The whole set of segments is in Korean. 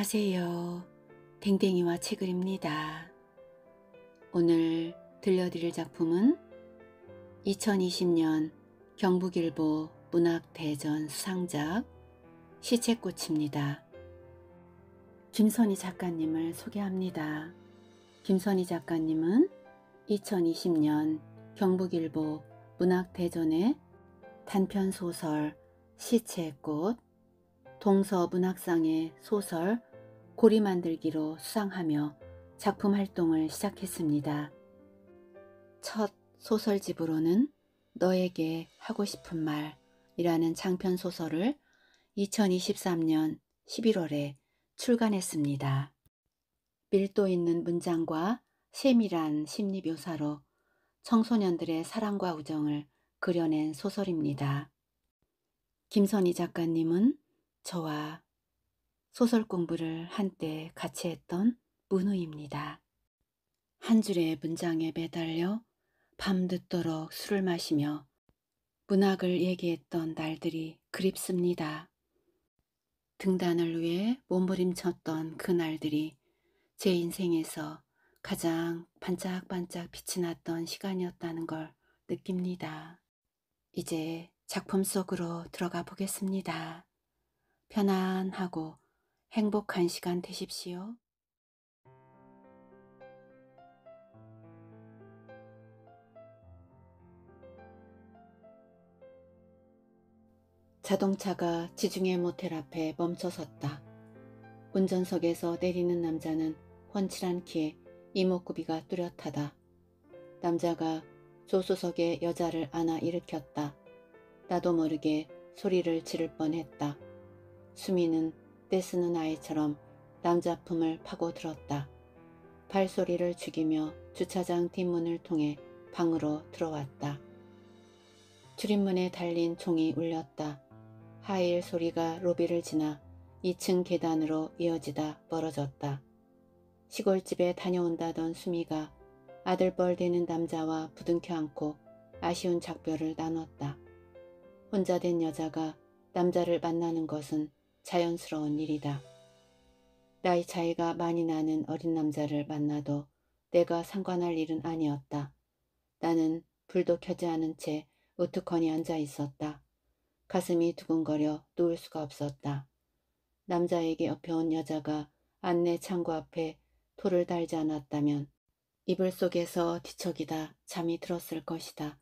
안녕하세요. 댕댕이와 책을입니다. 오늘 들려드릴 작품은 2020년 경북일보 문학대전 수상작 시체꽃입니다. 김선희 작가님을 소개합니다. 김선희 작가님은 2020년 경북일보 문학대전의 단편소설 시체꽃, 동서문학상의 소설 고리 만들기로 수상하며 작품 활동을 시작했습니다. 첫 소설집으로는 너에게 하고 싶은 말이라는 장편 소설을 2023년 11월에 출간했습니다. 밀도 있는 문장과 세밀한 심리 묘사로 청소년들의 사랑과 우정을 그려낸 소설입니다. 김선희 작가님은 저와 소설 공부를 한때 같이 했던 문우입니다. 한 줄의 문장에 매달려 밤늦도록 술을 마시며 문학을 얘기했던 날들이 그립습니다. 등단을 위해 몸부림쳤던 그 날들이 제 인생에서 가장 반짝반짝 빛이 났던 시간이었다는 걸 느낍니다. 이제 작품 속으로 들어가 보겠습니다. 편안하고 행복한 시간 되십시오. 자동차가 지중해 모텔 앞에 멈춰 섰다. 운전석에서 내리는 남자는 훤칠한 키에 이목구비가 뚜렷하다. 남자가 조수석에 여자를 안아 일으켰다. 나도 모르게 소리를 지를 뻔했다. 수미는 떼쓰는 아이처럼 남자품을 파고들었다. 발소리를 죽이며 주차장 뒷문을 통해 방으로 들어왔다. 출입문에 달린 종이 울렸다. 하일 소리가 로비를 지나 2층 계단으로 이어지다 멀어졌다. 시골집에 다녀온다던 수미가 아들뻘 되는 남자와 부둥켜 안고 아쉬운 작별을 나눴다. 혼자 된 여자가 남자를 만나는 것은 자연스러운 일이다. 나이 차이가 많이 나는 어린 남자를 만나도 내가 상관할 일은 아니었다. 나는 불도 켜지 않은 채 우두커니 앉아 있었다. 가슴이 두근거려 누울 수가 없었다. 남자에게 옆에온 여자가 안내 창구 앞에 토를 달지 않았다면 이불 속에서 뒤척이다 잠이 들었을 것이다.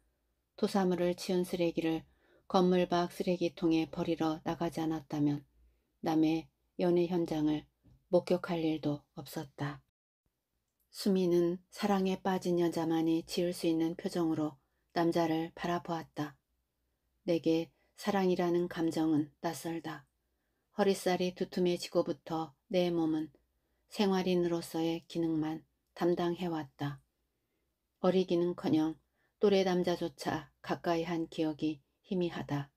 토사물을 치운 쓰레기를 건물 밖 쓰레기통에 버리러 나가지 않았다면 남의 연애 현장을 목격할 일도 없었다. 수미는 사랑에 빠진 여자만이 지을 수 있는 표정으로 남자를 바라보았다. 내게 사랑이라는 감정은 낯설다. 허리살이 두툼해지고부터 내 몸은 생활인으로서의 기능만 담당해왔다. 어리기는커녕 또래 남자조차 가까이 한 기억이 희미하다.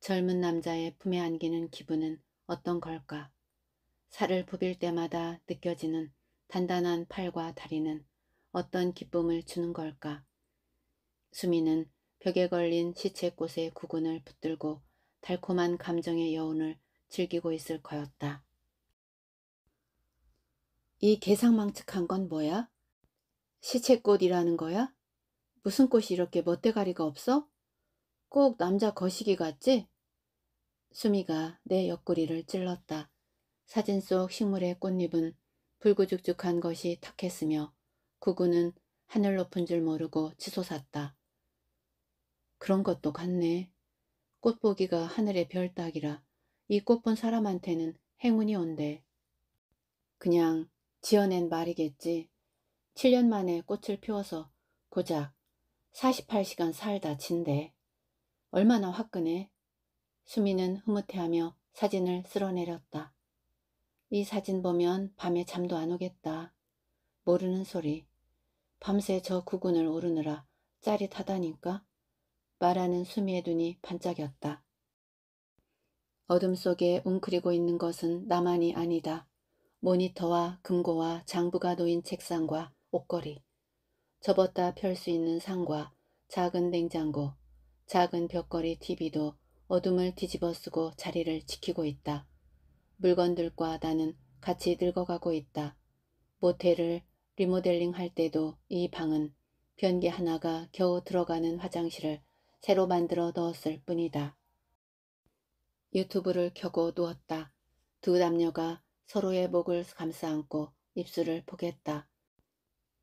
젊은 남자의 품에 안기는 기분은 어떤 걸까? 살을 부빌 때마다 느껴지는 단단한 팔과 다리는 어떤 기쁨을 주는 걸까? 수미는 벽에 걸린 시체꽃의 구근을 붙들고 달콤한 감정의 여운을 즐기고 있을 거였다. 이 개상망측한 건 뭐야? 시체꽃이라는 거야? 무슨 꽃이 이렇게 멋대가리가 없어? 꼭 남자 거시기 같지? 수미가 내 옆구리를 찔렀다. 사진 속 식물의 꽃잎은 불구죽죽한 것이 탁했으며 구구는 하늘 높은 줄 모르고 치솟았다. 그런 것도 같네. 꽃보기가 하늘의 별 따기라 이 꽃 본 사람한테는 행운이 온대. 그냥 지어낸 말이겠지. 7년 만에 꽃을 피워서 고작 48시간 살다 친대 얼마나 화끈해. 수미는 흐뭇해하며 사진을 쓸어내렸다. 이 사진 보면 밤에 잠도 안 오겠다. 모르는 소리. 밤새 저 구근을 오르느라 짜릿하다니까? 말하는 수미의 눈이 반짝였다. 어둠 속에 웅크리고 있는 것은 나만이 아니다. 모니터와 금고와 장부가 놓인 책상과 옷걸이, 접었다 펼 수 있는 상과 작은 냉장고, 작은 벽걸이 TV도 어둠을 뒤집어 쓰고 자리를 지키고 있다. 물건들과 나는 같이 늙어가고 있다. 모텔을 리모델링 할 때도 이 방은 변기 하나가 겨우 들어가는 화장실을 새로 만들어 넣었을 뿐이다. 유튜브를 켜고 누웠다. 두 남녀가 서로의 목을 감싸안고 입술을 보겠다.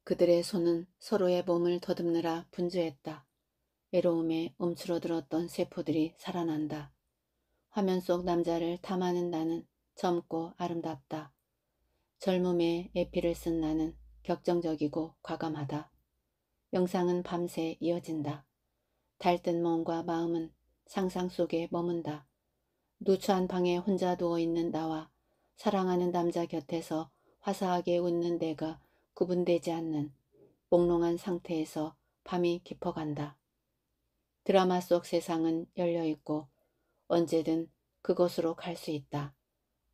그들의 손은 서로의 몸을 더듬느라 분주했다. 외로움에 움츠러들었던 세포들이 살아난다. 화면 속 남자를 탐하는 나는 젊고 아름답다. 젊음에 에피를 쓴 나는 격정적이고 과감하다. 영상은 밤새 이어진다. 달뜬 몸과 마음은 상상 속에 머문다. 누추한 방에 혼자 누워있는 나와 사랑하는 남자 곁에서 화사하게 웃는 내가 구분되지 않는 몽롱한 상태에서 밤이 깊어간다. 드라마 속 세상은 열려 있고 언제든 그곳으로 갈 수 있다.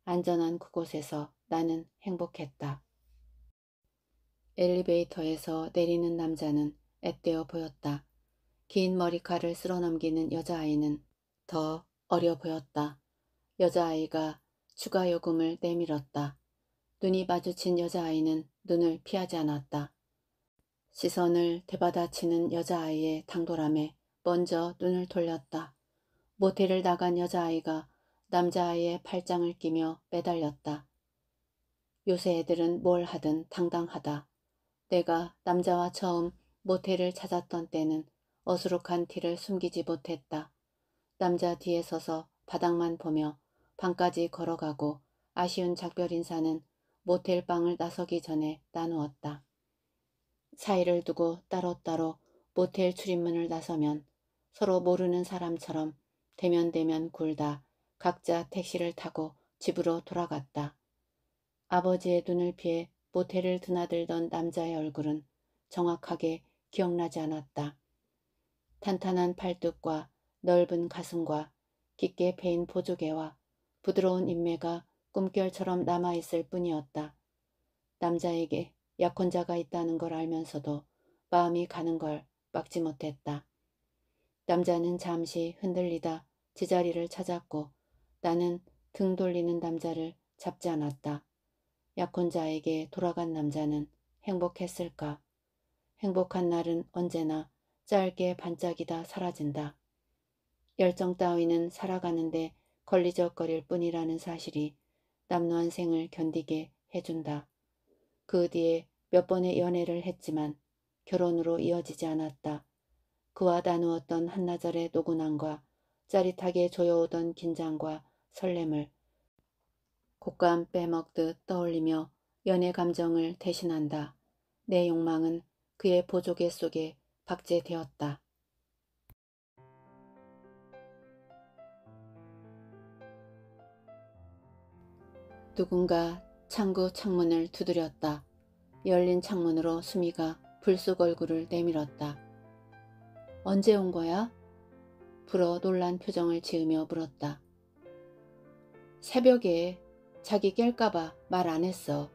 안전한 그곳에서 나는 행복했다. 엘리베이터에서 내리는 남자는 앳되어 보였다. 긴 머리카락을 쓸어넘기는 여자아이는 더 어려 보였다. 여자아이가 추가 요금을 내밀었다. 눈이 마주친 여자아이는 눈을 피하지 않았다. 시선을 대받아치는 여자아이의 당돌함에 먼저 눈을 돌렸다. 모텔을 나간 여자아이가 남자아이의 팔짱을 끼며 매달렸다. 요새 애들은 뭘 하든 당당하다. 내가 남자와 처음 모텔을 찾았던 때는 어수룩한 티를 숨기지 못했다. 남자 뒤에 서서 바닥만 보며 방까지 걸어가고 아쉬운 작별 인사는 모텔 방을 나서기 전에 나누었다. 사이를 두고 따로따로 모텔 출입문을 나서면 서로 모르는 사람처럼 대면대면 굴다 각자 택시를 타고 집으로 돌아갔다. 아버지의 눈을 피해 모텔을 드나들던 남자의 얼굴은 정확하게 기억나지 않았다. 탄탄한 팔뚝과 넓은 가슴과 깊게 베인 보조개와 부드러운 인매가 꿈결처럼 남아있을 뿐이었다. 남자에게 약혼자가 있다는 걸 알면서도 마음이 가는 걸 막지 못했다. 남자는 잠시 흔들리다 제자리를 찾았고 나는 등 돌리는 남자를 잡지 않았다. 약혼자에게 돌아간 남자는 행복했을까? 행복한 날은 언제나 짧게 반짝이다 사라진다. 열정 따위는 살아가는데 걸리적거릴 뿐이라는 사실이 남노한 생을 견디게 해준다. 그 뒤에 몇 번의 연애를 했지만 결혼으로 이어지지 않았다. 그와 나누었던 한나절의 노곤함과 짜릿하게 조여오던 긴장과 설렘을 곶감 빼먹듯 떠올리며 연애 감정을 대신한다. 내 욕망은 그의 보조개 속에 박제되었다. 누군가 창구 창문을 두드렸다. 열린 창문으로 수미가 불쑥 얼굴을 내밀었다. 언제 온 거야? 불어 놀란 표정을 지으며 물었다. 새벽에 자기 깰까봐 말 안 했어.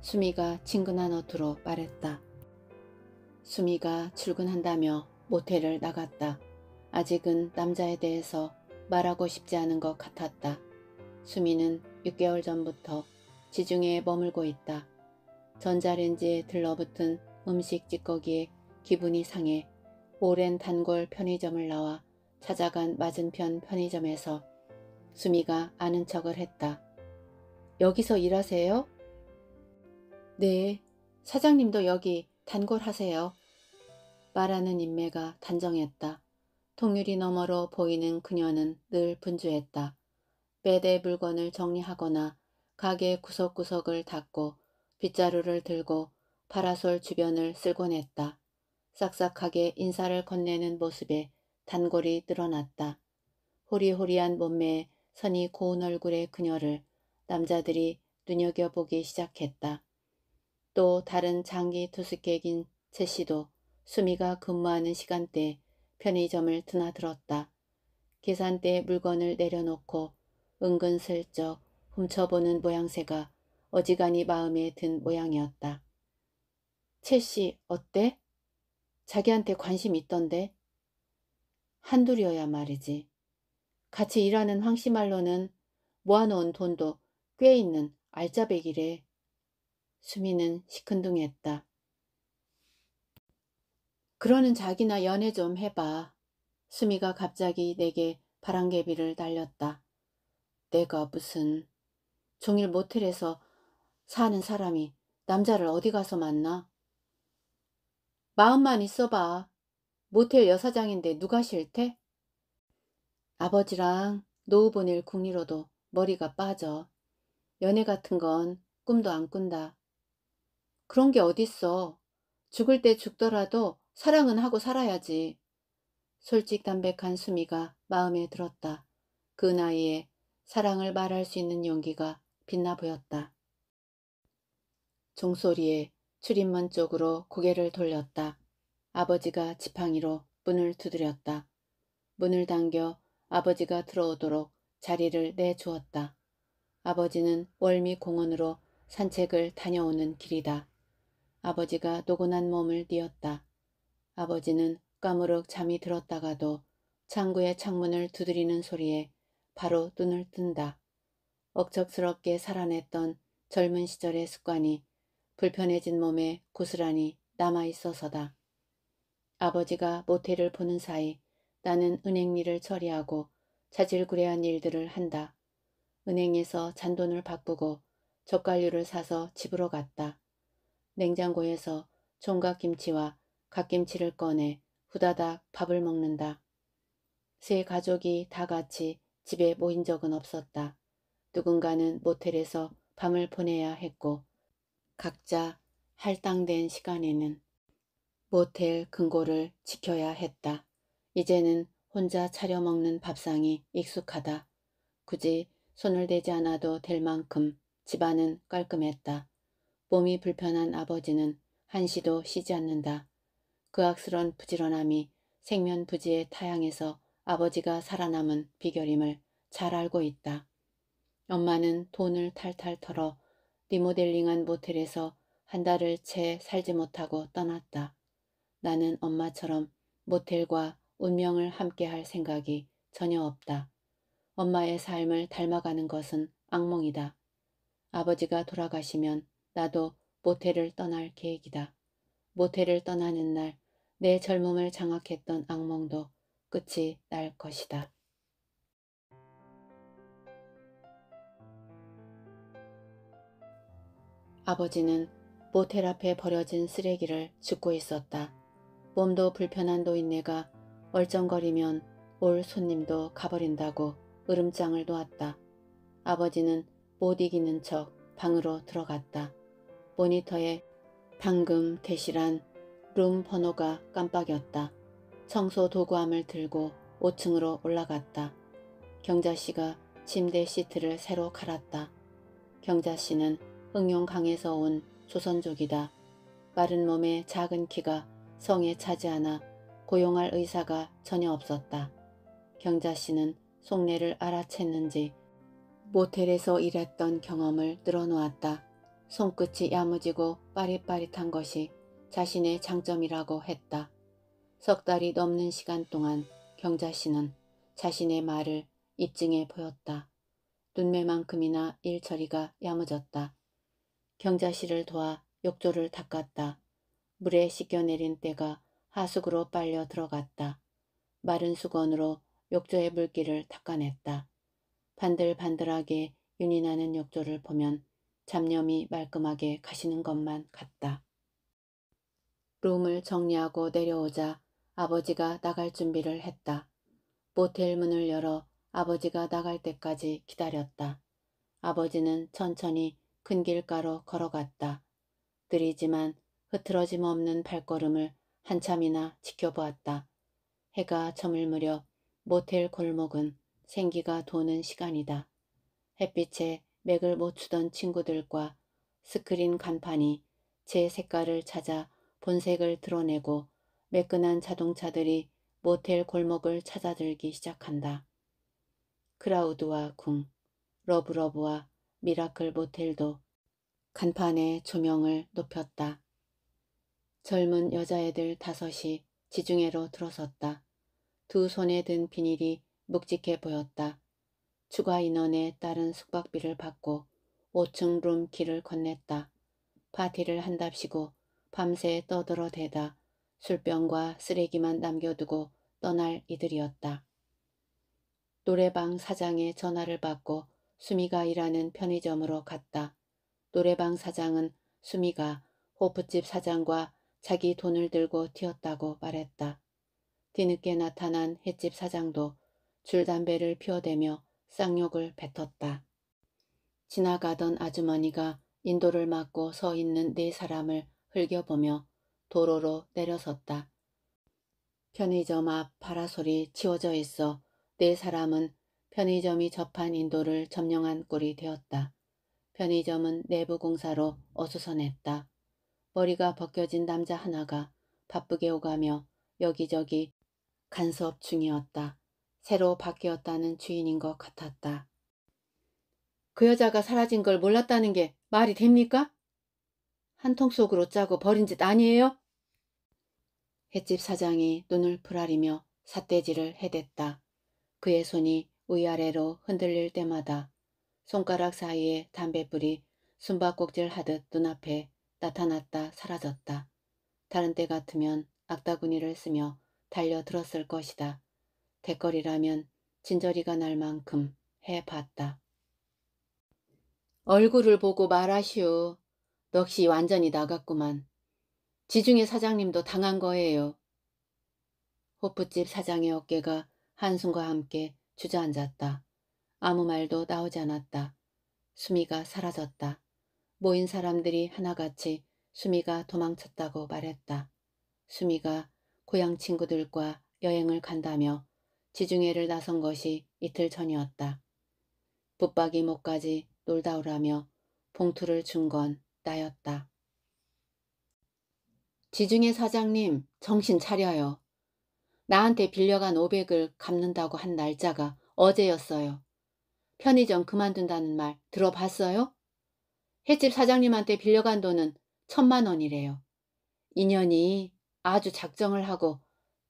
수미가 친근한 어투로 말했다. 수미가 출근한다며 모텔을 나갔다. 아직은 남자에 대해서 말하고 싶지 않은 것 같았다. 수미는 6개월 전부터 지중해에 머물고 있다. 전자레인지에 들러붙은 음식 찌꺼기에 기분이 상해 오랜 단골 편의점을 나와 찾아간 맞은편 편의점에서 수미가 아는 척을 했다. 여기서 일하세요? 네, 사장님도 여기 단골 하세요. 말하는 인매가 단정했다. 통유리 너머로 보이는 그녀는 늘 분주했다. 매대 물건을 정리하거나 가게 구석구석을 닦고 빗자루를 들고 파라솔 주변을 쓸곤 했다. 싹싹하게 인사를 건네는 모습에 단골이 늘어났다. 호리호리한 몸매에 선이 고운 얼굴의 그녀를 남자들이 눈여겨보기 시작했다. 또 다른 장기 투숙객인 채씨도 수미가 근무하는 시간대에 편의점을 드나들었다. 계산대에 물건을 내려놓고 은근슬쩍 훔쳐보는 모양새가 어지간히 마음에 든 모양이었다. 채씨 어때? 자기한테 관심 있던데. 한둘이어야 말이지. 같이 일하는 황씨말로는 모아놓은 돈도 꽤 있는 알짜배기래. 수미는 시큰둥했다. 그러는 자기나 연애 좀 해봐. 수미가 갑자기 내게 바람개비를 날렸다. 내가 무슨 종일 모텔에서 사는 사람이 남자를 어디 가서 만나? 마음만 있어봐. 모텔 여사장인데 누가 싫대? 아버지랑 노후 보낼 궁리로도 머리가 빠져. 연애 같은 건 꿈도 안 꾼다. 그런 게 어딨어. 죽을 때 죽더라도 사랑은 하고 살아야지. 솔직담백한 수미가 마음에 들었다. 그 나이에 사랑을 말할 수 있는 용기가 빛나 보였다. 종소리에 출입문 쪽으로 고개를 돌렸다. 아버지가 지팡이로 문을 두드렸다. 문을 당겨 아버지가 들어오도록 자리를 내주었다. 아버지는 월미 공원으로 산책을 다녀오는 길이다. 아버지가 노곤한 몸을 뉘었다. 아버지는 까무룩 잠이 들었다가도 창구의 창문을 두드리는 소리에 바로 눈을 뜬다. 억척스럽게 살아냈던 젊은 시절의 습관이 불편해진 몸에 고스란히 남아있어서다. 아버지가 모텔을 보는 사이 나는 은행 일을 처리하고 자질구레한 일들을 한다. 은행에서 잔돈을 바꾸고 젓갈류를 사서 집으로 갔다. 냉장고에서 종각김치와 갓김치를 꺼내 후다닥 밥을 먹는다. 세 가족이 다 같이 집에 모인 적은 없었다. 누군가는 모텔에서 밤을 보내야 했고 각자 할당된 시간에는 모텔 근고를 지켜야 했다. 이제는 혼자 차려먹는 밥상이 익숙하다. 굳이 손을 대지 않아도 될 만큼 집안은 깔끔했다. 몸이 불편한 아버지는 한시도 쉬지 않는다. 그 악스런 부지런함이 생면부지의 타향에서 아버지가 살아남은 비결임을 잘 알고 있다. 엄마는 돈을 탈탈 털어 리모델링한 모텔에서 한 달을 채 살지 못하고 떠났다. 나는 엄마처럼 모텔과 운명을 함께할 생각이 전혀 없다. 엄마의 삶을 닮아가는 것은 악몽이다. 아버지가 돌아가시면 나도 모텔을 떠날 계획이다. 모텔을 떠나는 날 내 젊음을 장악했던 악몽도 끝이 날 것이다. 아버지는 모텔 앞에 버려진 쓰레기를 줍고 있었다. 몸도 불편한 노인네가 얼쩡거리면 올 손님도 가버린다고 으름장을 놓았다. 아버지는 못 이기는 척 방으로 들어갔다. 모니터에 방금 대실한 룸 번호가 깜빡였다. 청소 도구함을 들고 5층으로 올라갔다. 경자씨가 침대 시트를 새로 갈았다. 경자씨는 흑룡강에서 온 조선족이다. 빠른 몸에 작은 키가 성에 차지 않아 고용할 의사가 전혀 없었다. 경자씨는 속내를 알아챘는지 모텔에서 일했던 경험을 늘어놓았다. 손끝이 야무지고 빠릿빠릿한 것이 자신의 장점이라고 했다. 석 달이 넘는 시간 동안 경자씨는 자신의 말을 입증해 보였다. 눈매만큼이나 일처리가 야무졌다. 경자실을 도와 욕조를 닦았다. 물에 씻겨내린 때가 하숙으로 빨려 들어갔다. 마른 수건으로 욕조의 물기를 닦아냈다. 반들반들하게 윤이 나는 욕조를 보면 잡념이 말끔하게 가시는 것만 같다. 룸을 정리하고 내려오자 아버지가 나갈 준비를 했다. 모텔 문을 열어 아버지가 나갈 때까지 기다렸다. 아버지는 천천히 큰 길가로 걸어갔다. 느리지만 흐트러짐 없는 발걸음을 한참이나 지켜보았다. 해가 저물 무렵 모텔 골목은 생기가 도는 시간이다. 햇빛에 맥을 못 추던 친구들과 스크린 간판이 제 색깔을 찾아 본색을 드러내고 매끈한 자동차들이 모텔 골목을 찾아들기 시작한다. 크라우드와 궁, 러브러브와 미라클 모텔도 간판에 조명을 높였다. 젊은 여자애들 다섯이 지중해로 들어섰다. 두 손에 든 비닐이 묵직해 보였다. 추가 인원에 따른 숙박비를 받고 5층 룸 길을 건넸다. 파티를 한답시고 밤새 떠들어 대다 술병과 쓰레기만 남겨두고 떠날 이들이었다. 노래방 사장의 전화를 받고 수미가 일하는 편의점으로 갔다. 노래방 사장은 수미가 호프집 사장과 자기 돈을 들고 튀었다고 말했다. 뒤늦게 나타난 횟집 사장도 줄담배를 피워대며 쌍욕을 뱉었다. 지나가던 아주머니가 인도를 막고 서 있는 네 사람을 흘겨보며 도로로 내려섰다. 편의점 앞 파라솔이 치워져 있어 네 사람은 편의점이 접한 인도를 점령한 꼴이 되었다. 편의점은 내부 공사로 어수선했다. 머리가 벗겨진 남자 하나가 바쁘게 오가며 여기저기 간섭 중이었다. 새로 바뀌었다는 주인인 것 같았다. 그 여자가 사라진 걸 몰랐다는 게 말이 됩니까? 한 통 속으로 짜고 버린 짓 아니에요? 횟집 사장이 눈을 부라리며 삿대질을 해댔다. 그의 손이 위아래로 흔들릴 때마다 손가락 사이에 담배불이 숨바꼭질 하듯 눈앞에 나타났다 사라졌다. 다른 때 같으면 악다구니를 쓰며 달려들었을 것이다. 대거리라면 진저리가 날 만큼 해봤다. 얼굴을 보고 말하시오. 넋이 완전히 나갔구만. 지중해 사장님도 당한 거예요. 호프집 사장의 어깨가 한숨과 함께 주저앉았다. 아무 말도 나오지 않았다. 수미가 사라졌다. 모인 사람들이 하나같이 수미가 도망쳤다고 말했다. 수미가 고향 친구들과 여행을 간다며 지중해를 나선 것이 이틀 전이었다. 붙박이 목까지 놀다 오라며 봉투를 준 건 나였다. 지중해 사장님 정신 차려요. 나한테 빌려간 500을 갚는다고 한 날짜가 어제였어요. 편의점 그만둔다는 말 들어봤어요? 횟집 사장님한테 빌려간 돈은 천만 원이래요. 인연이 아주 작정을 하고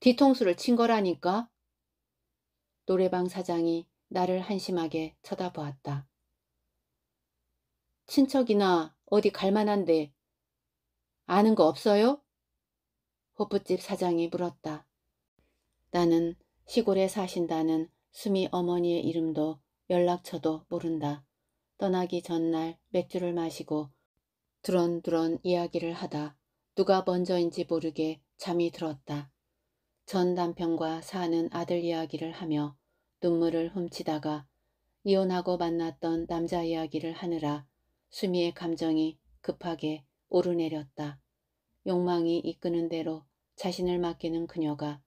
뒤통수를 친 거라니까. 노래방 사장이 나를 한심하게 쳐다보았다. 친척이나 어디 갈만한데 아는 거 없어요? 호프집 사장이 물었다. 나는 시골에 사신다는 수미 어머니의 이름도 연락처도 모른다. 떠나기 전날 맥주를 마시고 두런두런 이야기를 하다 누가 먼저인지 모르게 잠이 들었다. 전 남편과 사는 아들 이야기를 하며 눈물을 훔치다가 이혼하고 만났던 남자 이야기를 하느라 수미의 감정이 급하게 오르내렸다. 욕망이 이끄는 대로 자신을 맡기는 그녀가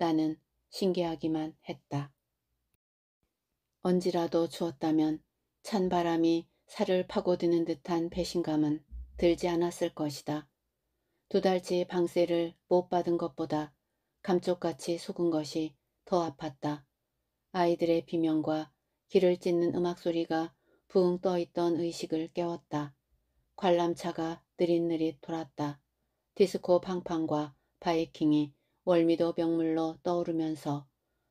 나는 신기하기만 했다. 언제라도 주었다면 찬 바람이 살을 파고드는 듯한 배신감은 들지 않았을 것이다. 두 달치 방세를 못 받은 것보다 감쪽같이 속은 것이 더 아팠다. 아이들의 비명과 길을 찢는 음악 소리가 붕 떠있던 의식을 깨웠다. 관람차가 느릿느릿 돌았다. 디스코 팡팡과 바이킹이 월미도 병물로 떠오르면서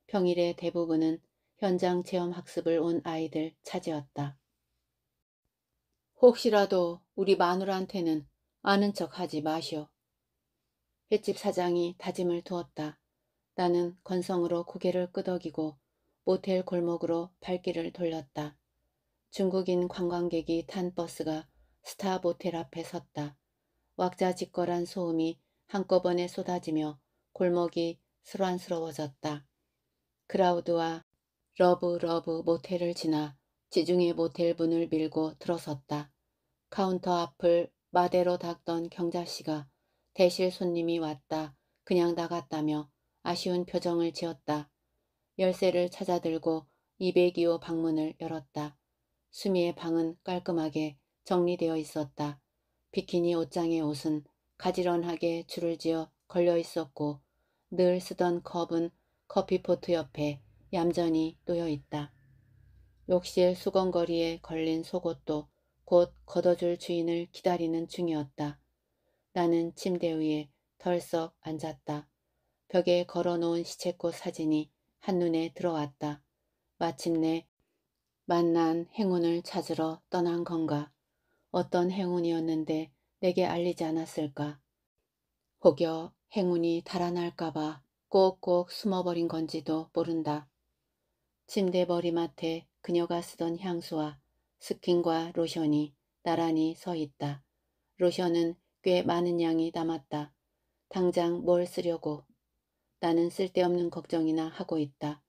평일의 대부분은 현장 체험 학습을 온 아이들 차지였다. 혹시라도 우리 마누라한테는 아는 척 하지 마시오. 횟집 사장이 다짐을 두었다. 나는 건성으로 고개를 끄덕이고 모텔 골목으로 발길을 돌렸다. 중국인 관광객이 탄 버스가 스타 모텔 앞에 섰다. 왁자지껄한 소음이 한꺼번에 쏟아지며 골목이 스란스러워졌다. 크라우드와 러브 러브 모텔을 지나 지중해 모텔 문을 밀고 들어섰다. 카운터 앞을 마대로 닦던 경자씨가 대실 손님이 왔다. 그냥 나갔다며 아쉬운 표정을 지었다. 열쇠를 찾아들고 202호 방문을 열었다. 수미의 방은 깔끔하게 정리되어 있었다. 비키니 옷장의 옷은 가지런하게 줄을 지어 걸려 있었고 늘 쓰던 컵은 커피포트 옆에 얌전히 놓여 있다. 욕실 수건거리에 걸린 속옷도 곧 걷어줄 주인을 기다리는 중이었다. 나는 침대 위에 덜썩 앉았다. 벽에 걸어놓은 시체꽃 사진이 한눈에 들어왔다. 마침내 만난 행운을 찾으러 떠난 건가? 어떤 행운이었는데 내게 알리지 않았을까? 혹여 행운이 달아날까봐 꼭꼭 숨어버린 건지도 모른다. 침대 머리맡에 그녀가 쓰던 향수와 스킨과 로션이 나란히 서 있다. 로션은 꽤 많은 양이 남았다. 당장 뭘 쓰려고. 나는 쓸데없는 걱정이나 하고 있다.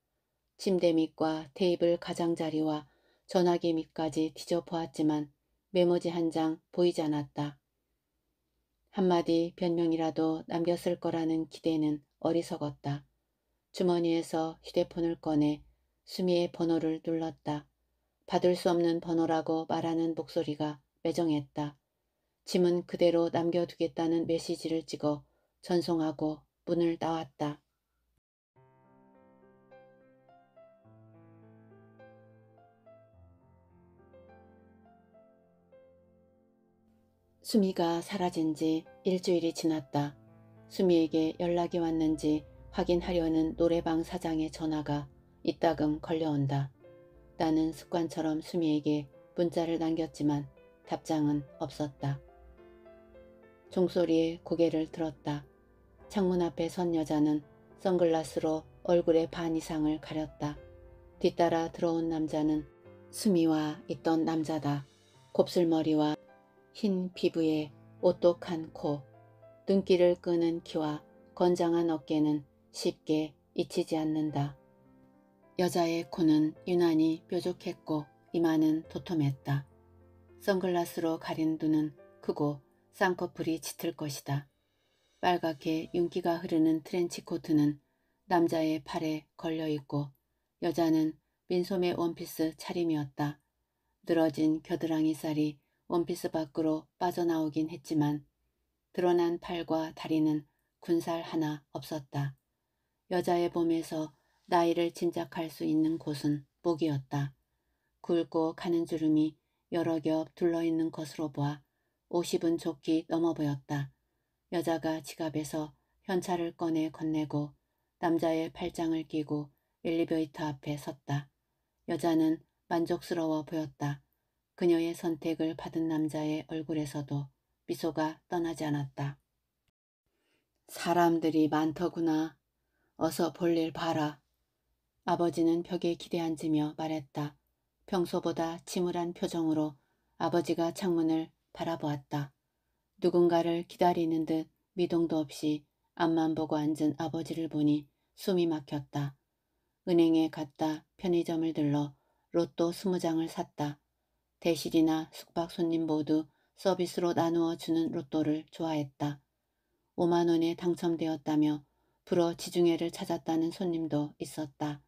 침대 밑과 테이블 가장자리와 전화기 밑까지 뒤져보았지만 메모지 한 장 보이지 않았다. 한마디 변명이라도 남겼을 거라는 기대는 어리석었다. 주머니에서 휴대폰을 꺼내 수미의 번호를 눌렀다. 받을 수 없는 번호라고 말하는 목소리가 매정했다. 짐은 그대로 남겨두겠다는 메시지를 찍어 전송하고 문을 나왔다. 수미가 사라진 지 일주일이 지났다. 수미에게 연락이 왔는지 확인하려는 노래방 사장의 전화가 이따금 걸려온다. 나는 습관처럼 수미에게 문자를 남겼지만 답장은 없었다. 종소리에 고개를 들었다. 창문 앞에 선 여자는 선글라스로 얼굴의 반 이상을 가렸다. 뒤따라 들어온 남자는 수미와 있던 남자다. 곱슬머리와 흰 피부에 오똑한 코, 눈길을 끄는 키와 건장한 어깨는 쉽게 잊히지 않는다. 여자의 코는 유난히 뾰족했고 이마는 도톰했다. 선글라스로 가린 눈은 크고 쌍꺼풀이 짙을 것이다. 빨갛게 윤기가 흐르는 트렌치코트는 남자의 팔에 걸려있고 여자는 민소매 원피스 차림이었다. 늘어진 겨드랑이 살이 원피스 밖으로 빠져나오긴 했지만 드러난 팔과 다리는 군살 하나 없었다. 여자의 몸에서 나이를 짐작할 수 있는 곳은 목이었다. 굵고 가는 주름이 여러 겹 둘러있는 것으로 보아 50은 좋기 넘어 보였다. 여자가 지갑에서 현찰을 꺼내 건네고 남자의 팔짱을 끼고 엘리베이터 앞에 섰다. 여자는 만족스러워 보였다. 그녀의 선택을 받은 남자의 얼굴에서도 미소가 떠나지 않았다. 사람들이 많더구나. 어서 볼 일 봐라. 아버지는 벽에 기대앉으며 말했다. 평소보다 침울한 표정으로 아버지가 창문을 바라보았다. 누군가를 기다리는 듯 미동도 없이 앞만 보고 앉은 아버지를 보니 숨이 막혔다. 은행에 갔다 편의점을 들러 로또 스무 장을 샀다. 대실이나 숙박 손님 모두 서비스로 나누어 주는 로또를 좋아했다. 5만 원에 당첨되었다며 불어 지중해를 찾았다는 손님도 있었다.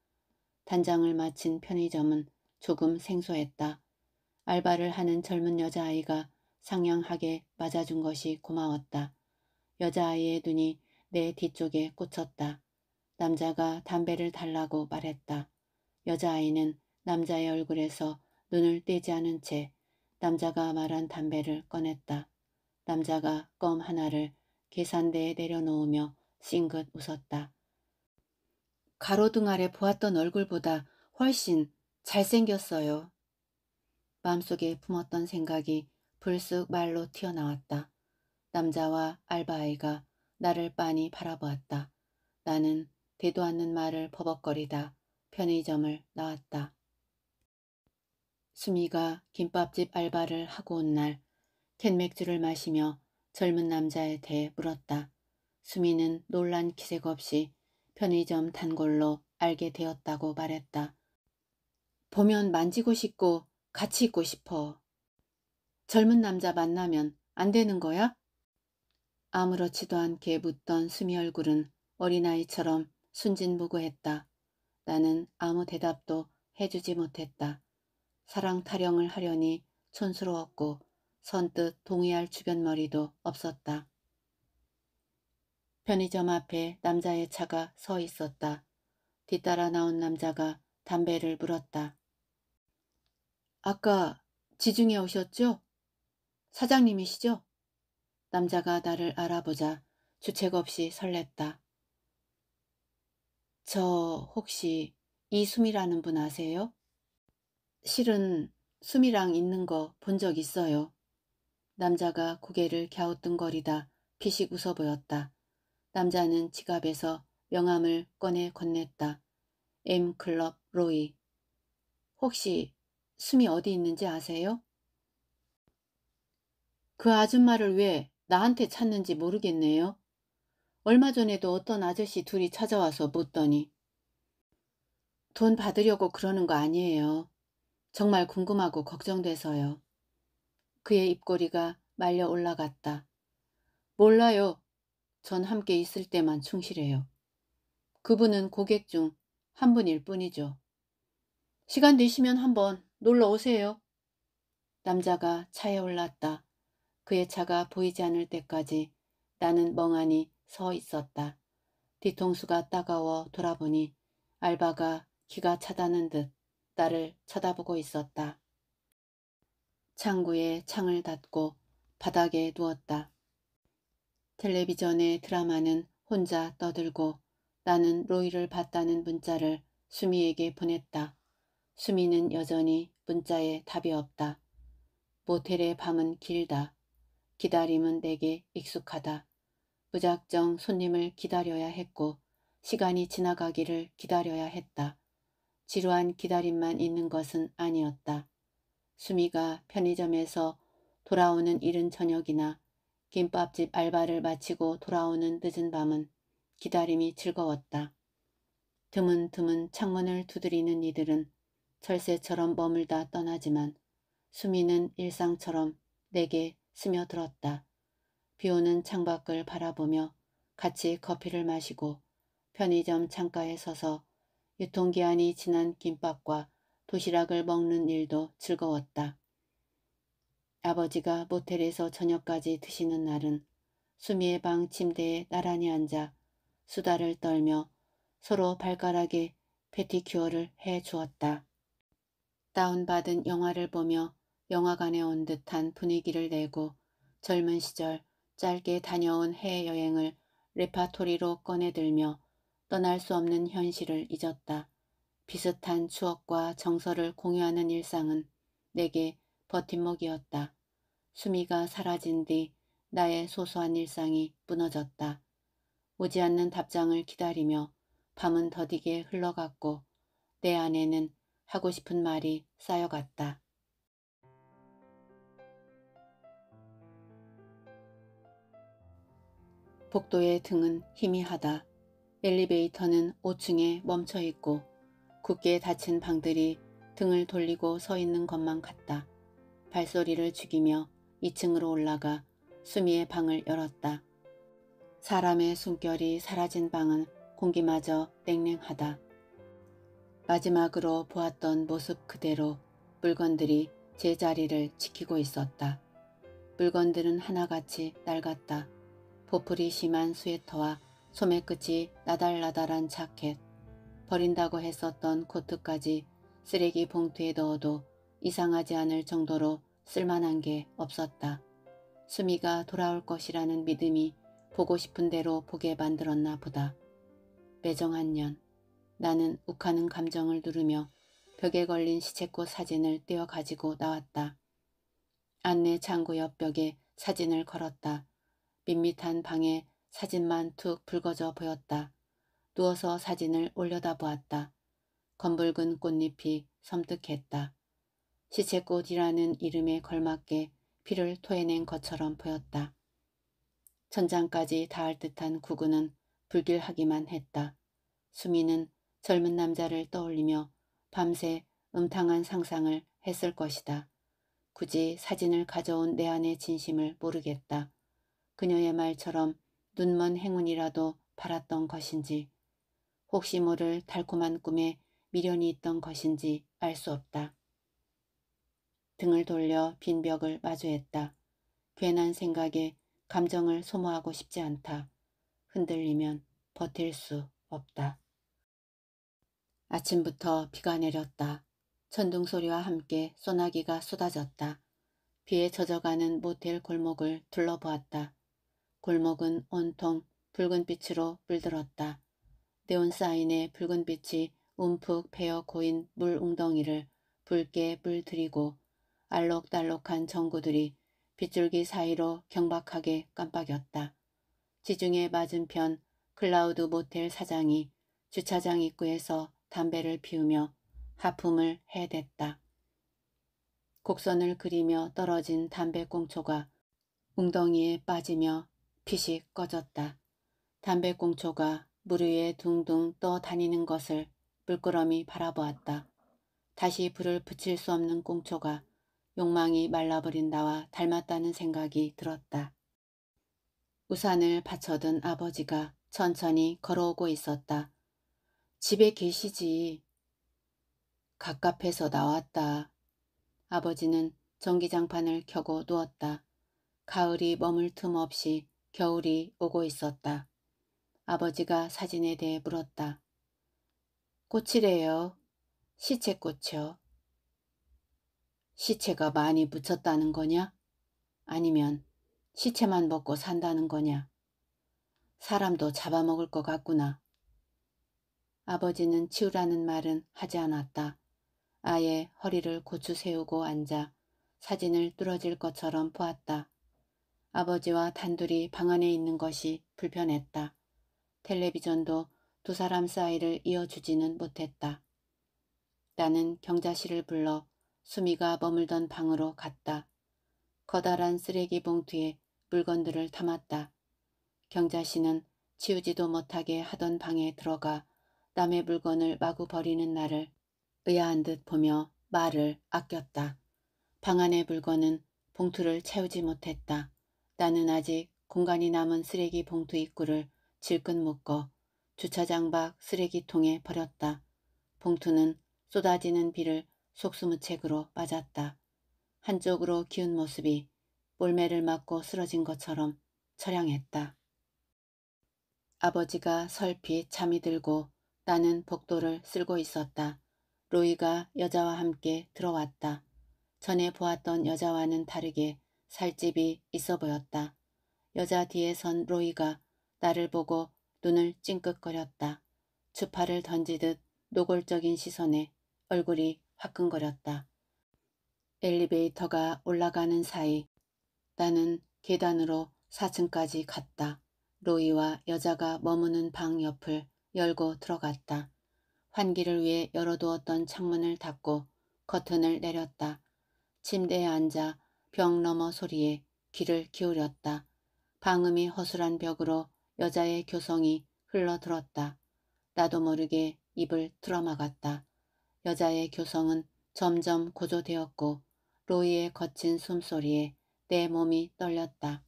단장을 마친 편의점은 조금 생소했다. 알바를 하는 젊은 여자아이가 상냥하게 맞아준 것이 고마웠다. 여자아이의 눈이 내 뒤쪽에 꽂혔다. 남자가 담배를 달라고 말했다. 여자아이는 남자의 얼굴에서 눈을 떼지 않은 채 남자가 말한 담배를 꺼냈다. 남자가 껌 하나를 계산대에 내려놓으며 싱긋 웃었다. 가로등 아래 보았던 얼굴보다 훨씬 잘생겼어요. 마음속에 품었던 생각이 불쑥 말로 튀어나왔다. 남자와 알바아이가 나를 빤히 바라보았다. 나는 대도 않는 말을 버벅거리다 편의점을 나왔다. 수미가 김밥집 알바를 하고 온 날 캔맥주를 마시며 젊은 남자에 대해 물었다. 수미는 놀란 기색 없이 편의점 단골로 알게 되었다고 말했다. 보면 만지고 싶고 같이 있고 싶어. 젊은 남자 만나면 안 되는 거야? 아무렇지도 않게 묻던 수미 얼굴은 어린아이처럼 순진무구했다. 나는 아무 대답도 해주지 못했다. 사랑 타령을 하려니 촌스러웠고 선뜻 동의할 주변머리도 없었다. 편의점 앞에 남자의 차가 서 있었다. 뒤따라 나온 남자가 담배를 물었다. 아까 지중해 오셨죠? 사장님이시죠? 남자가 나를 알아보자 주책 없이 설렜다. 저 혹시 이수미라는 분 아세요? 실은 숨이랑 있는 거 본 적 있어요. 남자가 고개를 갸우뚱거리다 피식 웃어 보였다. 남자는 지갑에서 명함을 꺼내 건넸다. M클럽 로이. 혹시 숨이 어디 있는지 아세요? 그 아줌마를 왜 나한테 찾는지 모르겠네요. 얼마 전에도 어떤 아저씨 둘이 찾아와서 묻더니 돈 받으려고 그러는 거 아니에요. 정말 궁금하고 걱정돼서요. 그의 입꼬리가 말려 올라갔다. 몰라요. 전 함께 있을 때만 충실해요. 그분은 고객 중 한 분일 뿐이죠. 시간 되시면 한번 놀러 오세요. 남자가 차에 올랐다. 그의 차가 보이지 않을 때까지 나는 멍하니 서 있었다. 뒤통수가 따가워 돌아보니 알바가 기가 차다는 듯 나를 쳐다보고 있었다. 창구에 창을 닫고 바닥에 누웠다. 텔레비전의 드라마는 혼자 떠들고 나는 로이를 봤다는 문자를 수미에게 보냈다. 수미는 여전히 문자에 답이 없다. 모텔의 밤은 길다. 기다림은 내게 익숙하다. 무작정 손님을 기다려야 했고 시간이 지나가기를 기다려야 했다. 지루한 기다림만 있는 것은 아니었다. 수미가 편의점에서 돌아오는 이른 저녁이나 김밥집 알바를 마치고 돌아오는 늦은 밤은 기다림이 즐거웠다. 드문드문 창문을 두드리는 이들은 철새처럼 머물다 떠나지만 수미는 일상처럼 내게 스며들었다. 비오는 창밖을 바라보며 같이 커피를 마시고 편의점 창가에 서서 유통기한이 지난 김밥과 도시락을 먹는 일도 즐거웠다. 아버지가 모텔에서 저녁까지 드시는 날은 수미의 방 침대에 나란히 앉아 수다를 떨며 서로 발가락에 패티큐어를해 주었다. 다운받은 영화를 보며 영화관에 온 듯한 분위기를 내고 젊은 시절 짧게 다녀온 해외여행을 레파토리로 꺼내들며 떠날 수 없는 현실을 잊었다. 비슷한 추억과 정서를 공유하는 일상은 내게 버팀목이었다. 수미가 사라진 뒤 나의 소소한 일상이 무너졌다. 오지 않는 답장을 기다리며 밤은 더디게 흘러갔고 내 안에는 하고 싶은 말이 쌓여갔다. 복도의 등은 희미하다. 엘리베이터는 5층에 멈춰 있고 굳게 닫힌 방들이 등을 돌리고 서 있는 것만 같다. 발소리를 죽이며 2층으로 올라가 수미의 방을 열었다. 사람의 숨결이 사라진 방은 공기마저 냉랭하다. 마지막으로 보았던 모습 그대로 물건들이 제자리를 지키고 있었다. 물건들은 하나같이 낡았다. 보풀이 심한 스웨터와 소매 끝이 나달나달한 자켓, 버린다고 했었던 코트까지 쓰레기 봉투에 넣어도 이상하지 않을 정도로 쓸만한 게 없었다. 수미가 돌아올 것이라는 믿음이 보고 싶은 대로 보게 만들었나 보다. 매정한 년, 나는 욱하는 감정을 누르며 벽에 걸린 시체꽃 사진을 떼어 가지고 나왔다. 안내 창구 옆 벽에 사진을 걸었다. 밋밋한 방에 사진만 툭 붉어져 보였다. 누워서 사진을 올려다보았다. 검붉은 꽃잎이 섬뜩했다. 시체꽃이라는 이름에 걸맞게 피를 토해낸 것처럼 보였다. 천장까지 닿을 듯한 구근은 불길하기만 했다. 수미는 젊은 남자를 떠올리며 밤새 음탕한 상상을 했을 것이다. 굳이 사진을 가져온 내 안의 진심을 모르겠다. 그녀의 말처럼 눈먼 행운이라도 바랐던 것인지 혹시 모를 달콤한 꿈에 미련이 있던 것인지 알 수 없다. 등을 돌려 빈 벽을 마주했다. 괜한 생각에 감정을 소모하고 싶지 않다. 흔들리면 버틸 수 없다. 아침부터 비가 내렸다. 천둥 소리와 함께 소나기가 쏟아졌다. 비에 젖어가는 모텔 골목을 둘러보았다. 골목은 온통 붉은 빛으로 물들었다. 네온사인의 붉은 빛이 움푹 베어 고인 물 웅덩이를 붉게 물들이고 알록달록한 전구들이 빗줄기 사이로 경박하게 깜빡였다. 지중해 맞은편 클라우드 모텔 사장이 주차장 입구에서 담배를 피우며 하품을 해댔다. 곡선을 그리며 떨어진 담배꽁초가 웅덩이에 빠지며 빛이 꺼졌다. 담배꽁초가 물 위에 둥둥 떠다니는 것을 물끄러미 바라보았다. 다시 불을 붙일 수 없는 꽁초가 욕망이 말라버린 나와 닮았다는 생각이 들었다. 우산을 받쳐든 아버지가 천천히 걸어오고 있었다. 집에 계시지. 갑갑해서 나왔다. 아버지는 전기장판을 켜고 누웠다. 가을이 머물 틈 없이 겨울이 오고 있었다. 아버지가 사진에 대해 물었다. 꽃이래요. 시체꽃이요. 시체가 많이 묻혔다는 거냐? 아니면 시체만 먹고 산다는 거냐? 사람도 잡아먹을 것 같구나. 아버지는 치우라는 말은 하지 않았다. 아예 허리를 고추 세우고 앉아 사진을 뚫어질 것처럼 보았다. 아버지와 단둘이 방 안에 있는 것이 불편했다. 텔레비전도 두 사람 사이를 이어주지는 못했다. 나는 경자씨를 불러 수미가 머물던 방으로 갔다. 커다란 쓰레기 봉투에 물건들을 담았다. 경자씨는 치우지도 못하게 하던 방에 들어가 남의 물건을 마구 버리는 나를 의아한 듯 보며 말을 아꼈다. 방 안의 물건은 봉투를 채우지 못했다. 나는 아직 공간이 남은 쓰레기 봉투 입구를 질끈 묶어 주차장 밖 쓰레기통에 버렸다. 봉투는 쏟아지는 비를 속수무책으로 맞았다. 한쪽으로 기운 모습이 볼매를 맞고 쓰러진 것처럼 처량했다. 아버지가 설핏 잠이 들고 나는 복도를 쓸고 있었다. 로이가 여자와 함께 들어왔다. 전에 보았던 여자와는 다르게 살집이 있어 보였다. 여자 뒤에 선 로이가 나를 보고 눈을 찡긋거렸다. 주파를 던지듯 노골적인 시선에 얼굴이 화끈거렸다. 엘리베이터가 올라가는 사이 나는 계단으로 4층까지 갔다. 로이와 여자가 머무는 방 옆을 열고 들어갔다. 환기를 위해 열어두었던 창문을 닫고 커튼을 내렸다. 침대에 앉아 벽 너머 소리에 귀를 기울였다. 방음이 허술한 벽으로 여자의 교성이 흘러들었다. 나도 모르게 입을 틀어막았다. 여자의 교성은 점점 고조되었고 로이의 거친 숨소리에 내 몸이 떨렸다.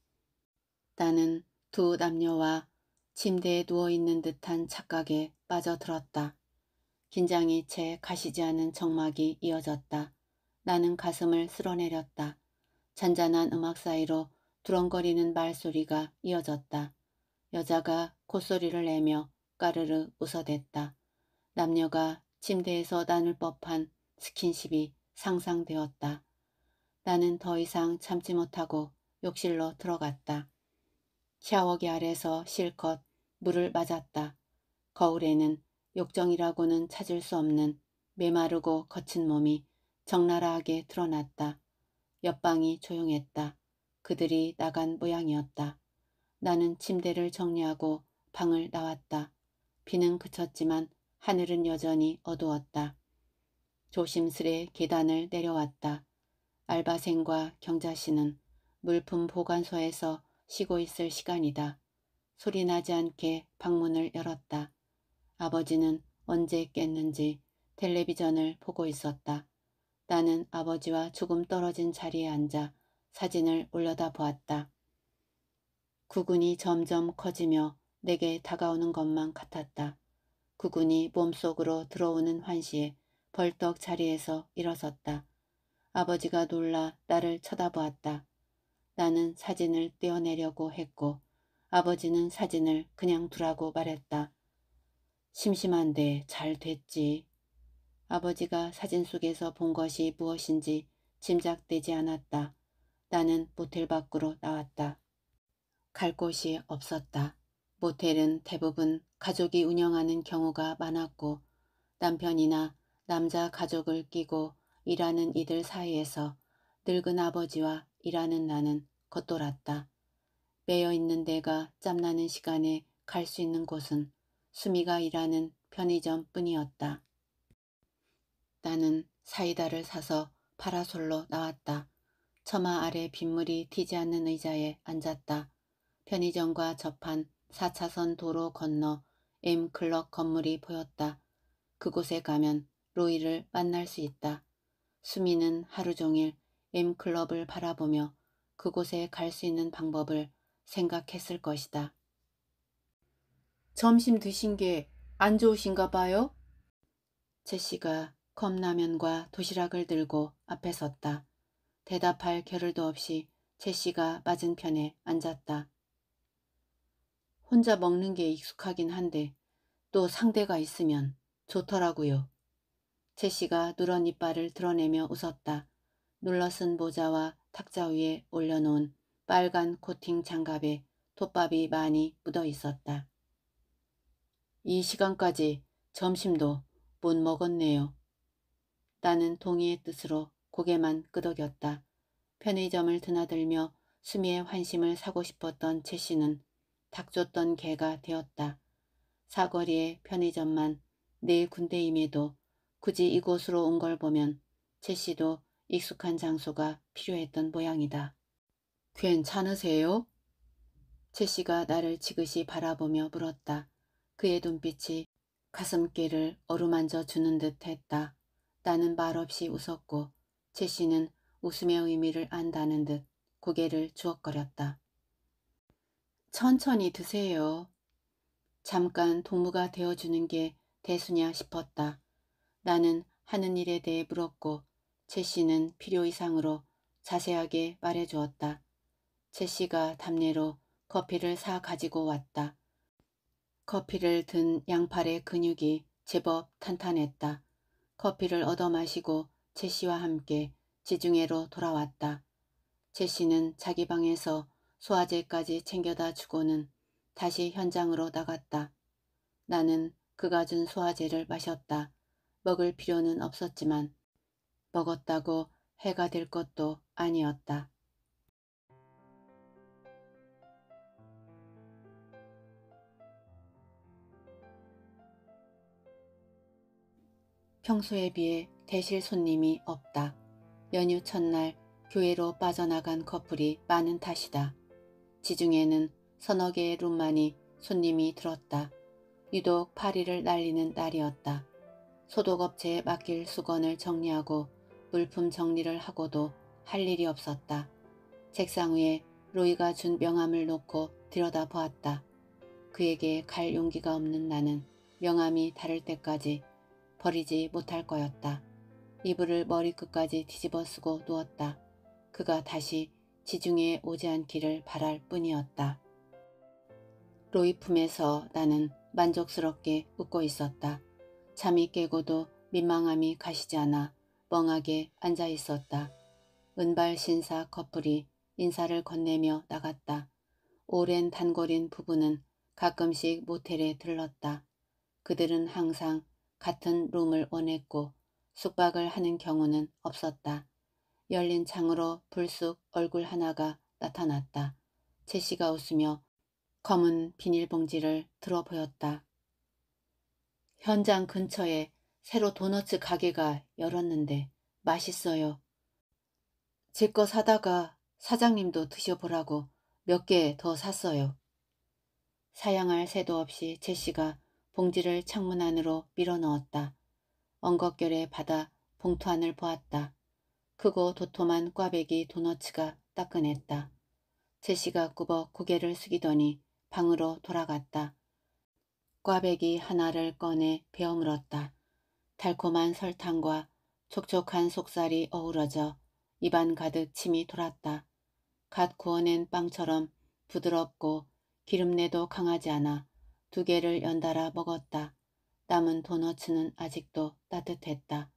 나는 두 남녀와 침대에 누워있는 듯한 착각에 빠져들었다. 긴장이 채 가시지 않은 정막이 이어졌다. 나는 가슴을 쓸어내렸다. 잔잔한 음악 사이로 두렁거리는 말소리가 이어졌다. 여자가 콧소리를 내며 까르르 웃어댔다. 남녀가 침대에서 나눌 법한 스킨십이 상상되었다. 나는 더 이상 참지 못하고 욕실로 들어갔다. 샤워기 아래서 실컷 물을 맞았다. 거울에는 욕정이라고는 찾을 수 없는 메마르고 거친 몸이 적나라하게 드러났다. 옆방이 조용했다. 그들이 나간 모양이었다. 나는 침대를 정리하고 방을 나왔다. 비는 그쳤지만 하늘은 여전히 어두웠다. 조심스레 계단을 내려왔다. 알바생과 경자씨는 물품 보관소에서 쉬고 있을 시간이다. 소리 나지 않게 방문을 열었다. 아버지는 언제 깼는지 텔레비전을 보고 있었다. 나는 아버지와 조금 떨어진 자리에 앉아 사진을 올려다 보았다. 구근이 점점 커지며 내게 다가오는 것만 같았다. 구근이 몸속으로 들어오는 환시에 벌떡 자리에서 일어섰다. 아버지가 놀라 나를 쳐다보았다. 나는 사진을 떼어내려고 했고 아버지는 사진을 그냥 두라고 말했다. 심심한데 잘 됐지. 아버지가 사진 속에서 본 것이 무엇인지 짐작되지 않았다. 나는 모텔 밖으로 나왔다. 갈 곳이 없었다. 모텔은 대부분 가족이 운영하는 경우가 많았고 남편이나 남자 가족을 끼고 일하는 이들 사이에서 늙은 아버지와 일하는 나는 겉돌았다. 매여 있는 데가 짬나는 시간에 갈 수 있는 곳은 수미가 일하는 편의점 뿐이었다. 나는 사이다를 사서 파라솔로 나왔다. 처마 아래 빗물이 튀지 않는 의자에 앉았다. 편의점과 접한 4차선 도로 건너 M 클럽 건물이 보였다. 그곳에 가면 로이를 만날 수 있다. 수미는 하루 종일 M 클럽을 바라보며 그곳에 갈 수 있는 방법을 생각했을 것이다. 점심 드신 게 안 좋으신가 봐요? 제시가 컵라면과 도시락을 들고 앞에 섰다. 대답할 겨를도 없이 제시가 맞은편에 앉았다. 혼자 먹는 게 익숙하긴 한데 또 상대가 있으면 좋더라고요. 제시가 누런 이빨을 드러내며 웃었다. 눌러쓴 모자와 탁자 위에 올려놓은 빨간 코팅 장갑에 톱밥이 많이 묻어 있었다. 이 시간까지 점심도 못 먹었네요. 나는 동의의 뜻으로 고개만 끄덕였다. 편의점을 드나들며 수미의 환심을 사고 싶었던 채 씨는 닥쳤던 개가 되었다. 사거리의 편의점만 내 네 군대임에도 굳이 이곳으로 온 걸 보면 채 씨도 익숙한 장소가 필요했던 모양이다. 괜찮으세요? 채 씨가 나를 지그시 바라보며 물었다. 그의 눈빛이 가슴길을 어루만져 주는 듯 했다. 나는 말없이 웃었고 제시는 웃음의 의미를 안다는 듯 고개를 주걱거렸다. 천천히 드세요. 잠깐 동무가 되어주는 게 대수냐 싶었다. 나는 하는 일에 대해 물었고 제시는 필요 이상으로 자세하게 말해주었다. 제시가 담례로 커피를 사 가지고 왔다. 커피를 든 양팔의 근육이 제법 탄탄했다. 커피를 얻어 마시고 제시와 함께 지중해로 돌아왔다. 제시는 자기 방에서 소화제까지 챙겨다 주고는 다시 현장으로 나갔다. 나는 그가 준 소화제를 마셨다. 먹을 필요는 없었지만 먹었다고 해가 될 것도 아니었다. 평소에 비해 대실 손님이 없다. 연휴 첫날 교회로 빠져나간 커플이 많은 탓이다. 지중해는 서너 개의 룸만이 손님이 들었다. 유독 파리를 날리는 날이었다. 소독업체에 맡길 수건을 정리하고 물품 정리를 하고도 할 일이 없었다. 책상 위에 로이가 준 명함을 놓고 들여다보았다. 그에게 갈 용기가 없는 나는 명함이 다를 때까지 버리지 못할 거였다. 이불을 머리끝까지 뒤집어 쓰고 누웠다. 그가 다시 지중해 오지 않기를 바랄 뿐이었다. 로이 품에서 나는 만족스럽게 웃고 있었다. 잠이 깨고도 민망함이 가시지 않아 멍하게 앉아 있었다. 은발 신사 커플이 인사를 건네며 나갔다. 오랜 단골인 부부는 가끔씩 모텔에 들렀다. 그들은 항상 같은 룸을 원했고 숙박을 하는 경우는 없었다. 열린 창으로 불쑥 얼굴 하나가 나타났다. 제시가 웃으며 검은 비닐봉지를 들어 보였다. 현장 근처에 새로 도너츠 가게가 열었는데 맛있어요. 제 거 사다가 사장님도 드셔보라고 몇 개 더 샀어요. 사양할 새도 없이 제시가 봉지를 창문 안으로 밀어넣었다. 엉겁결에 받아 봉투 안을 보았다. 크고 도톰한 꽈배기 도너츠가 따끈했다. 제시가 굽어 고개를 숙이더니 방으로 돌아갔다. 꽈배기 하나를 꺼내 베어물었다. 달콤한 설탕과 촉촉한 속살이 어우러져 입안 가득 침이 돌았다. 갓 구워낸 빵처럼 부드럽고 기름내도 강하지 않아 두 개를 연달아 먹었다. 남은 도너츠는 아직도 따뜻했다.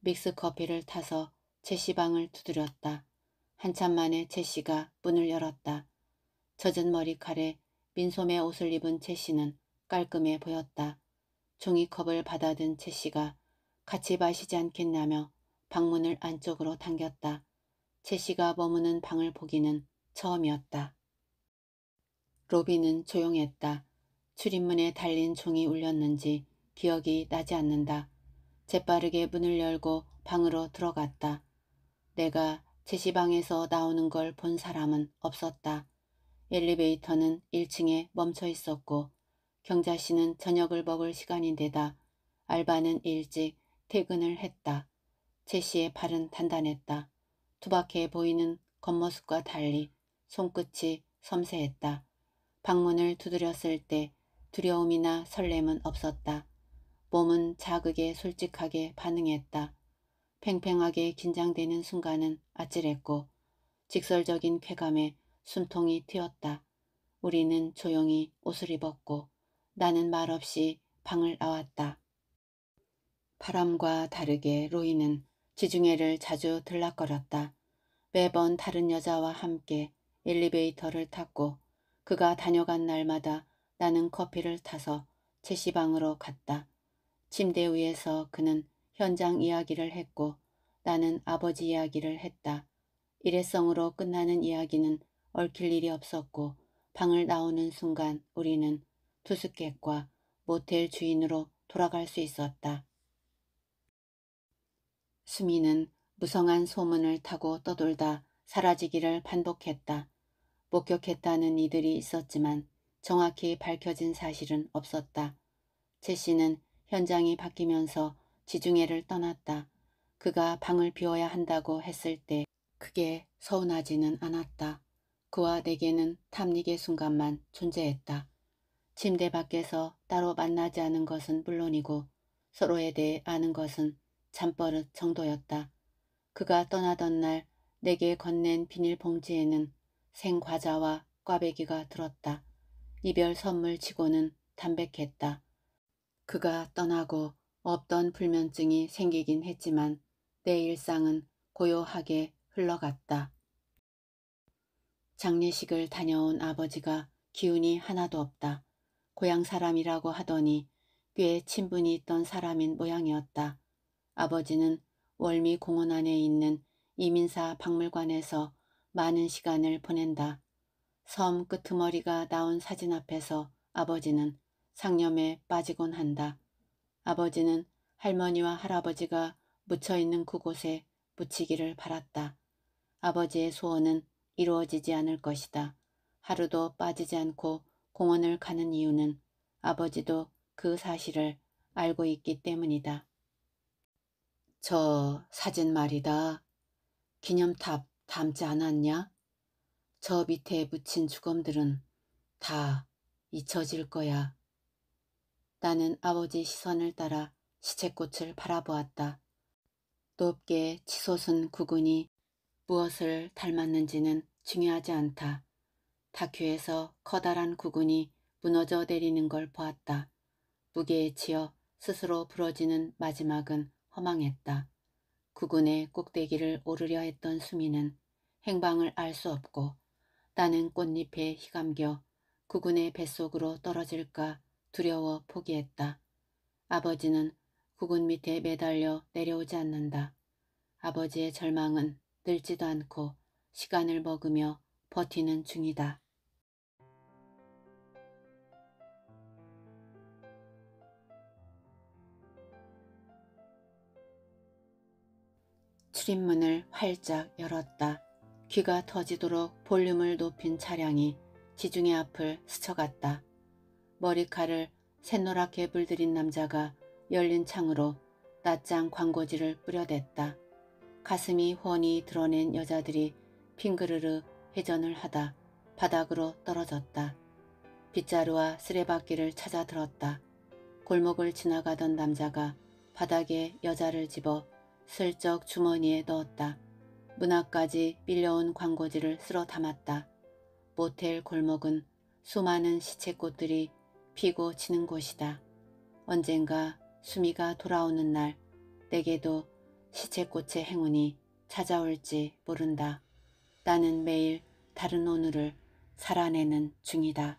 믹스 커피를 타서 제시 방을 두드렸다. 한참 만에 제시가 문을 열었다. 젖은 머리칼에 민소매 옷을 입은 제시는 깔끔해 보였다. 종이컵을 받아든 제시가 같이 마시지 않겠냐며 방문을 안쪽으로 당겼다. 제시가 머무는 방을 보기는 처음이었다. 로비는 조용했다. 출입문에 달린 종이 울렸는지 기억이 나지 않는다. 재빠르게 문을 열고 방으로 들어갔다. 내가 제시방에서 나오는 걸 본 사람은 없었다. 엘리베이터는 1층에 멈춰 있었고 경자 씨는 저녁을 먹을 시간인데다 알바는 일찍 퇴근을 했다. 제시의 발은 단단했다. 투박해 보이는 겉모습과 달리 손끝이 섬세했다. 방문을 두드렸을 때 두려움이나 설렘은 없었다. 몸은 자극에 솔직하게 반응했다. 팽팽하게 긴장되는 순간은 아찔했고 직설적인 쾌감에 숨통이 트였다 우리는 조용히 옷을 입었고 나는 말없이 방을 나왔다. 바람과 다르게 로이는 지중해를 자주 들락거렸다. 매번 다른 여자와 함께 엘리베이터를 탔고 그가 다녀간 날마다 나는 커피를 타서 제시방으로 갔다. 침대 위에서 그는 현장 이야기를 했고 나는 아버지 이야기를 했다. 일회성으로 끝나는 이야기는 얽힐 일이 없었고 방을 나오는 순간 우리는 투숙객과 모텔 주인으로 돌아갈 수 있었다. 수미는 무성한 소문을 타고 떠돌다 사라지기를 반복했다. 목격했다는 이들이 있었지만 정확히 밝혀진 사실은 없었다. 제 씨는 현장이 바뀌면서 지중해를 떠났다. 그가 방을 비워야 한다고 했을 때그게 서운하지는 않았다. 그와 내게는 탐닉의 순간만 존재했다. 침대 밖에서 따로 만나지 않은 것은 물론이고 서로에 대해 아는 것은 잠버릇 정도였다. 그가 떠나던 날 내게 건넨 비닐봉지에는 생과자와 꽈배기가 들었다. 이별 선물치고는 담백했다. 그가 떠나고 없던 불면증이 생기긴 했지만 내 일상은 고요하게 흘러갔다. 장례식을 다녀온 아버지가 기운이 하나도 없다. 고향 사람이라고 하더니 꽤 친분이 있던 사람인 모양이었다. 아버지는 월미 공원 안에 있는 이민사 박물관에서 많은 시간을 보낸다. 섬 끄트머리가 나온 사진 앞에서 아버지는 상념에 빠지곤 한다. 아버지는 할머니와 할아버지가 묻혀있는 그곳에 묻히기를 바랐다. 아버지의 소원은 이루어지지 않을 것이다. 하루도 빠지지 않고 공원을 가는 이유는 아버지도 그 사실을 알고 있기 때문이다. 저 사진 말이다. 기념탑 닮지 않았냐? 저 밑에 묻힌 주검들은 다 잊혀질 거야. 나는 아버지 시선을 따라 시체꽃을 바라보았다. 높게 치솟은 구근이 무엇을 닮았는지는 중요하지 않다. 다큐에서 커다란 구근이 무너져 내리는 걸 보았다. 무게에 치여 스스로 부러지는 마지막은 허망했다. 구근의 꼭대기를 오르려 했던 수미는 행방을 알 수 없고 나는 꽃잎에 휘감겨 구군의 뱃속으로 떨어질까 두려워 포기했다. 아버지는 구군 밑에 매달려 내려오지 않는다. 아버지의 절망은 늘지도 않고 시간을 먹으며 버티는 중이다. 출입문을 활짝 열었다. 귀가 터지도록 볼륨을 높인 차량이 지중해 앞을 스쳐갔다. 머리칼을 새노랗게 불들인 남자가 열린 창으로 낮장 광고지를 뿌려댔다. 가슴이 훤히 드러낸 여자들이 핑그르르 회전을 하다 바닥으로 떨어졌다. 빗자루와 쓰레받기를 찾아 들었다. 골목을 지나가던 남자가 바닥에 여자를 집어 슬쩍 주머니에 넣었다. 문 앞까지 밀려온 광고지를 쓸어 담았다. 모텔 골목은 수많은 시체꽃들이 피고 지는 곳이다. 언젠가 수미가 돌아오는 날 내게도 시체꽃의 행운이 찾아올지 모른다. 나는 매일 다른 오늘을 살아내는 중이다.